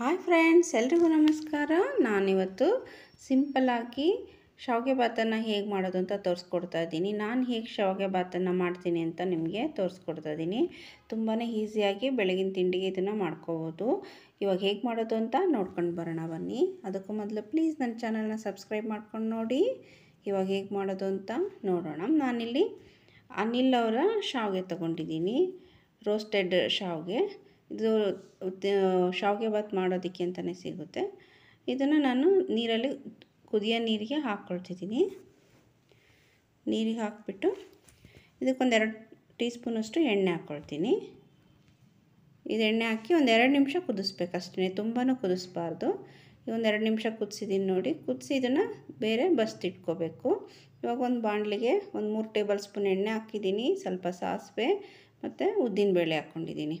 hi friends ಎಲ್ರಿಗೂ ನಮಸ್ಕಾರ ನಾನಿವತ್ತು ಸಿಂಪಲ್ಲಾಗಿ ಶಾವಿಗೆ ಭಾತನ್ನು ಹೇಗೆ ಮಾಡೋದು ಅಂತ ತೋರಿಸ್ಕೊಡ್ತಾ ಇದ್ದೀನಿ ನಾನು ಹೇಗೆ ಶಾವಿಗೆ ಭಾತನ್ನು ಮಾಡ್ತೀನಿ ಅಂತ ನಿಮಗೆ ತೋರಿಸ್ಕೊಡ್ತಾ ಇದ್ದೀನಿ ತುಂಬಾ ಈಸಿಯಾಗಿ ಬೆಳಗಿನ ತಿಂಡಿಗೆ ಇದನ್ನು ಮಾಡ್ಕೋಬೋದು ಇವಾಗ ಹೇಗೆ ಮಾಡೋದು ಅಂತ ನೋಡ್ಕೊಂಡು ಬರೋಣ ಬನ್ನಿ ಅದಕ್ಕೂ ಮೊದಲು ಪ್ಲೀಸ್ ನನ್ನ ಚಾನಲ್ನ ಸಬ್ಸ್ಕ್ರೈಬ್ ಮಾಡ್ಕೊಂಡು ನೋಡಿ ಇವಾಗ ಹೇಗೆ ಮಾಡೋದು ಅಂತ ನೋಡೋಣ ನಾನಿಲ್ಲಿ ಅನಿಲ್ ಅವರ ಶಾವಿಗೆ ತೊಗೊಂಡಿದ್ದೀನಿ ರೋಸ್ಟೆಡ್ ಶಾವಿಗೆ ಇದು ಶಾವಿಗೆ ಭಾತ್ ಮಾಡೋದಕ್ಕೆ ಅಂತಲೇ ಸಿಗುತ್ತೆ ಇದನ್ನು ನಾನು ನೀರಲ್ಲಿ ಕುದಿಯೋ ನೀರಿಗೆ ಹಾಕ್ಕೊಳ್ತಿದ್ದೀನಿ ನೀರಿಗೆ ಹಾಕ್ಬಿಟ್ಟು ಎರಡು ಟೀ ಸ್ಪೂನಷ್ಟು ಎಣ್ಣೆ ಹಾಕ್ಕೊಳ್ತೀನಿ ಇದು ಎಣ್ಣೆ ಹಾಕಿ ಒಂದೆರಡು ನಿಮಿಷ ಕುದಿಸ್ಬೇಕಷ್ಟೇ ಅಷ್ಟೇ ತುಂಬಾ ಕುದಿಸ್ಬಾರ್ದು ಒಂದೆರಡು ನಿಮಿಷ ಕುದಿಸಿದ್ದೀನಿ ನೋಡಿ ಕುದಿಸಿ ಇದನ್ನು ಬೇರೆ ಬಸ್ತಿಟ್ಕೋಬೇಕು ಇವಾಗ ಒಂದು ಬಾಣಲಿಗೆ ಒಂದು ಮೂರು ಟೇಬಲ್ ಸ್ಪೂನ್ ಎಣ್ಣೆ ಹಾಕಿದ್ದೀನಿ ಸ್ವಲ್ಪ ಸಾಸಿವೆ ಮತ್ತು ಉದ್ದಿನಬೇಳೆ ಹಾಕ್ಕೊಂಡಿದ್ದೀನಿ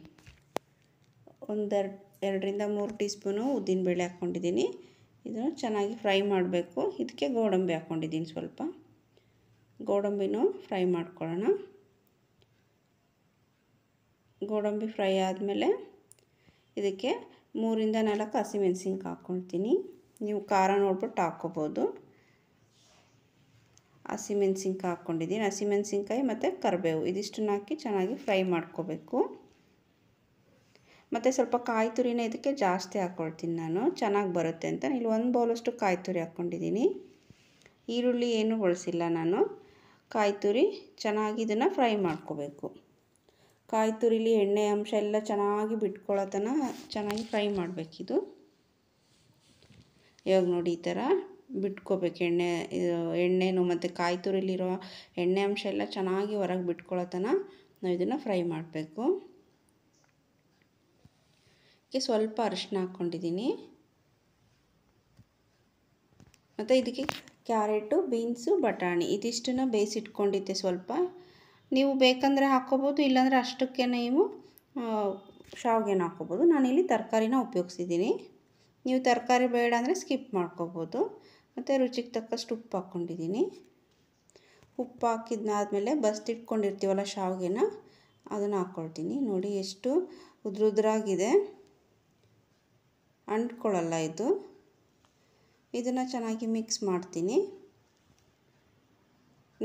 ಒಂದೆರಡು ಎರಡರಿಂದ ಮೂರು ಟೀ ಸ್ಪೂನು ಉದ್ದಿನಬೇಳೆ ಹಾಕ್ಕೊಂಡಿದ್ದೀನಿ ಇದನ್ನು ಚೆನ್ನಾಗಿ ಫ್ರೈ ಮಾಡಬೇಕು ಇದಕ್ಕೆ ಗೋಡಂಬಿ ಹಾಕ್ಕೊಂಡಿದ್ದೀನಿ ಸ್ವಲ್ಪ ಗೋಡಂಬಿನೂ ಫ್ರೈ ಮಾಡ್ಕೊಳ್ಳೋಣ ಗೋಡಂಬಿ ಫ್ರೈ ಆದಮೇಲೆ ಇದಕ್ಕೆ ಮೂರಿಂದ ನಾಲ್ಕು ಹಸಿಮೆಣ್ಸಿನ್ಕಾಯಿ ಹಾಕ್ಕೊಳ್ತೀನಿ ನೀವು ಖಾರ ನೋಡ್ಬಿಟ್ಟು ಹಾಕ್ಕೋಬೋದು ಹಸಿಮೆಣ್ಸಿನ್ಕಾಯಿ ಹಾಕ್ಕೊಂಡಿದ್ದೀನಿ ಹಸಿಮೆಣ್ಸಿನ್ಕಾಯಿ ಮತ್ತು ಕರಿಬೇವು ಇದಿಷ್ಟನ್ನು ಹಾಕಿ ಚೆನ್ನಾಗಿ ಫ್ರೈ ಮಾಡ್ಕೋಬೇಕು ಮತ್ತು ಸ್ವಲ್ಪ ಕಾಯಿ ತುರಿನೇ ಇದಕ್ಕೆ ಜಾಸ್ತಿ ಹಾಕ್ಕೊಳ್ತೀನಿ ನಾನು ಚೆನ್ನಾಗಿ ಬರುತ್ತೆ ಅಂತ ಇಲ್ಲಿ ಒಂದು ಬೌಲಷ್ಟು ಕಾಯಿ ತುರಿ ಹಾಕ್ಕೊಂಡಿದ್ದೀನಿ ಈರುಳ್ಳಿ ಏನು ಬಳಸಿಲ್ಲ ನಾನು ಕಾಯಿ ತುರಿ ಚೆನ್ನಾಗಿ ಇದನ್ನು ಫ್ರೈ ಮಾಡ್ಕೋಬೇಕು ಕಾಯಿ ತುರಿಲಿ ಎಣ್ಣೆ ಅಂಶ ಎಲ್ಲ ಚೆನ್ನಾಗಿ ಬಿಟ್ಕೊಳ್ಳೋತನ ಚೆನ್ನಾಗಿ ಫ್ರೈ ಮಾಡಬೇಕಿದು ಇವಾಗ ನೋಡಿ ಈ ಥರ ಬಿಟ್ಕೋಬೇಕು ಎಣ್ಣೆ ಎಣ್ಣೆನು ಮತ್ತು ಕಾಯಿ ತುರಿಲಿರೋ ಎಣ್ಣೆ ಅಂಶ ಎಲ್ಲ ಚೆನ್ನಾಗಿ ಹೊರಗೆ ಬಿಟ್ಕೊಳ್ಳೋತನ ನಾವು ಇದನ್ನು ಫ್ರೈ ಮಾಡಬೇಕು ಇದಕ್ಕೆ ಸ್ವಲ್ಪ ಅರಿಶಿನ ಹಾಕ್ಕೊಂಡಿದ್ದೀನಿ ಮತ್ತು ಇದಕ್ಕೆ ಕ್ಯಾರೆಟು ಬೀನ್ಸು ಬಟಾಣಿ ಇದಿಷ್ಟನ್ನು ಬೇಯಿಸಿಟ್ಕೊಂಡಿದ್ದೆ ಸ್ವಲ್ಪ ನೀವು ಬೇಕಂದರೆ ಹಾಕ್ಕೋಬೋದು ಇಲ್ಲಾಂದರೆ ಅಷ್ಟಕ್ಕೆ ನೀವು ಶಾವಿಗೆನ ಹಾಕ್ಕೋಬೋದು ನಾನಿಲ್ಲಿ ತರಕಾರಿನ ಉಪಯೋಗಿಸಿದ್ದೀನಿ ನೀವು ತರಕಾರಿ ಬೇಡ ಅಂದರೆ ಸ್ಕಿಪ್ ಮಾಡ್ಕೋಬೋದು ಮತ್ತು ರುಚಿಗೆ ತಕ್ಕಷ್ಟು ಉಪ್ಪು ಹಾಕ್ಕೊಂಡಿದ್ದೀನಿ ಉಪ್ಪು ಹಾಕಿದ್ನಾದ್ಮೇಲೆ ಬಸ್ತಿಟ್ಕೊಂಡಿರ್ತೀವಲ್ಲ ಶಾವಿಗೆನ ಅದನ್ನು ಹಾಕ್ಕೊಳ್ತೀನಿ ನೋಡಿ ಎಷ್ಟು ಉದ್ರುದ್ರಾಗಿದೆ ಅಂಟ್ಕೊಳ್ಳಲ್ಲ ಇದು ಇದನ್ನು ಚೆನ್ನಾಗಿ ಮಿಕ್ಸ್ ಮಾಡ್ತೀನಿ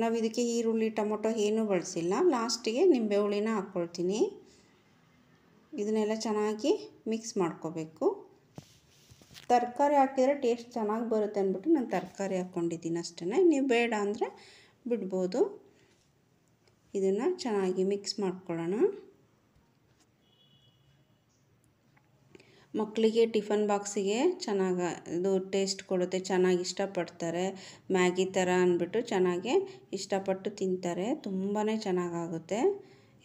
ನಾವು ಇದಕ್ಕೆ ಈರುಳ್ಳಿ ಟೊಮೊಟೊ ಏನೂ ಬಳಸಿಲ್ಲ ಲಾಸ್ಟಿಗೆ ನಿಂಬೆ ಹುಳಿನ ಹಾಕ್ಕೊಳ್ತೀನಿ ಇದನ್ನೆಲ್ಲ ಚೆನ್ನಾಗಿ ಮಿಕ್ಸ್ ಮಾಡ್ಕೋಬೇಕು ತರಕಾರಿ ಹಾಕಿದರೆ ಟೇಸ್ಟ್ ಚೆನ್ನಾಗಿ ಬರುತ್ತೆ ಅಂದ್ಬಿಟ್ಟು ನಾನು ತರಕಾರಿ ಹಾಕ್ಕೊಂಡಿದ್ದೀನಿ ಅಷ್ಟೇ ನೀವು ಬೇಡ ಅಂದರೆ ಬಿಡ್ಬೋದು ಇದನ್ನು ಚೆನ್ನಾಗಿ ಮಿಕ್ಸ್ ಮಾಡ್ಕೊಳ್ಳೋಣ ಮಕ್ಕಳಿಗೆ ಟಿಫನ್ ಬಾಕ್ಸಿಗೆ ಚೆನ್ನಾಗ ಇದು ಟೇಸ್ಟ್ ಕೊಡುತ್ತೆ ಚೆನ್ನಾಗಿ ಇಷ್ಟಪಡ್ತಾರೆ ಮ್ಯಾಗಿ ಥರ ಅಂದ್ಬಿಟ್ಟು ಚೆನ್ನಾಗೆ ಇಷ್ಟಪಟ್ಟು ತಿಂತಾರೆ ತುಂಬಾ ಚೆನ್ನಾಗಾಗುತ್ತೆ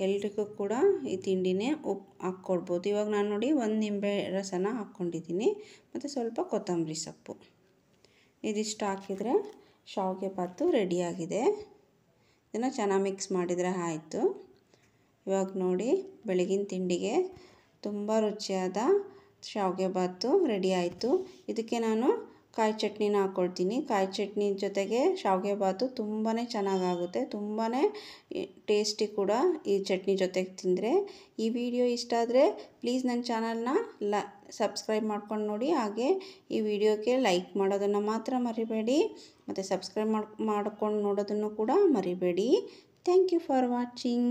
ಎಲ್ರಿಗೂ ಕೂಡ ಈ ತಿಂಡಿನೇ ಉಪ್ ಹಾಕ್ಕೊಡ್ಬೋದು ಇವಾಗ ನಾನು ನೋಡಿ ಒಂದು ನಿಂಬೆ ರಸನ ಹಾಕ್ಕೊಂಡಿದ್ದೀನಿ ಮತ್ತು ಸ್ವಲ್ಪ ಕೊತ್ತಂಬರಿ ಸೊಪ್ಪು ಇದಿಷ್ಟು ಹಾಕಿದರೆ ಶಾವಿಗೆ ಪಾತು ರೆಡಿಯಾಗಿದೆ ಇದನ್ನು ಚೆನ್ನಾಗಿ ಮಿಕ್ಸ್ ಮಾಡಿದರೆ ಆಯಿತು ಇವಾಗ ನೋಡಿ ಬೆಳಗಿನ ತಿಂಡಿಗೆ ತುಂಬ ರುಚಿಯಾದ ಶಾವಿಗೆ ಭಾತು ರೆಡಿ ಆಯಿತು ಇದಕ್ಕೆ ನಾನು ಕಾಯಿ ಚಟ್ನಿನ ಹಾಕ್ಕೊಳ್ತೀನಿ ಕಾಯಿ ಚಟ್ನಿ ಜೊತೆಗೆ ಶಾವಿಗೆ ಭಾತು ತುಂಬಾ ಚೆನ್ನಾಗಾಗುತ್ತೆ ತುಂಬಾ ಟೇಸ್ಟಿ ಕೂಡ ಈ ಚಟ್ನಿ ಜೊತೆಗೆ ತಿಂದರೆ ಈ ವಿಡಿಯೋ ಇಷ್ಟ ಆದರೆ ಪ್ಲೀಸ್ ನನ್ನ ಚಾನಲ್ನ ಲ ಸಬ್ಸ್ಕ್ರೈಬ್ ಮಾಡ್ಕೊಂಡು ನೋಡಿ ಹಾಗೆ ಈ ವಿಡಿಯೋಕ್ಕೆ ಲೈಕ್ ಮಾಡೋದನ್ನು ಮಾತ್ರ ಮರಿಬೇಡಿ ಮತ್ತು ಸಬ್ಸ್ಕ್ರೈಬ್ ಮಾಡಿ ಮಾಡ್ಕೊಂಡು ನೋಡೋದನ್ನು ಕೂಡ ಮರಿಬೇಡಿ ಥ್ಯಾಂಕ್ ಯು ಫಾರ್ ವಾಚಿಂಗ್